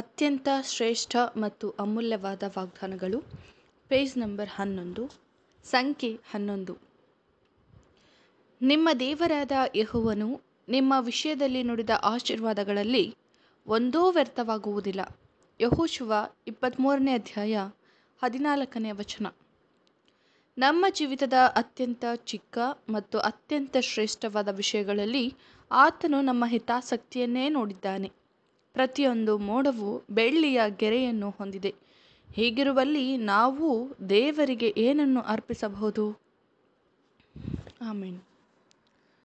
ಅತ್ಯಂತ ಶ್ರೇಷ್ಠ ಮತ್ತು ಅಮೂಲ್ಯವಾದ ವಾಗ್ದಾನಗಳು ಪೇಜ್ ನಂಬರ್ ಹನ್ನೊಂದು ಸಂಖ್ಯೆ ಹನ್ನೊಂದು ನಿಮ್ಮ ದೇವರಾದ ಯಹುವನು ನಿಮ್ಮ ವಿಷಯದಲ್ಲಿ ನುಡಿದ ಆಶೀರ್ವಾದಗಳಲ್ಲಿ ಒಂದೂ ವ್ಯರ್ಥವಾಗುವುದಿಲ್ಲ ಯಹೋಶುವ ಇಪ್ಪತ್ತ್ಮೂರನೇ ಅಧ್ಯಾಯ ಹದಿನಾಲ್ಕನೇ ವಚನ ನಮ್ಮ ಜೀವಿತದ ಅತ್ಯಂತ ಚಿಕ್ಕ ಮತ್ತು ಅತ್ಯಂತ ಶ್ರೇಷ್ಠವಾದ ವಿಷಯಗಳಲ್ಲಿ ಆತನು ನಮ್ಮ ಹಿತಾಸಕ್ತಿಯನ್ನೇ ನೋಡಿದ್ದಾನೆ ಪ್ರತಿಯೊಂದು ಮೋಡವು ಬೆಳ್ಳಿಯ ಗೆರೆಯನ್ನು ಹೊಂದಿದೆ ಹೀಗಿರುವಲ್ಲಿ ನಾವು ದೇವರಿಗೆ ಏನನ್ನು ಅರ್ಪಿಸಬಹುದು ಆಮೇನ್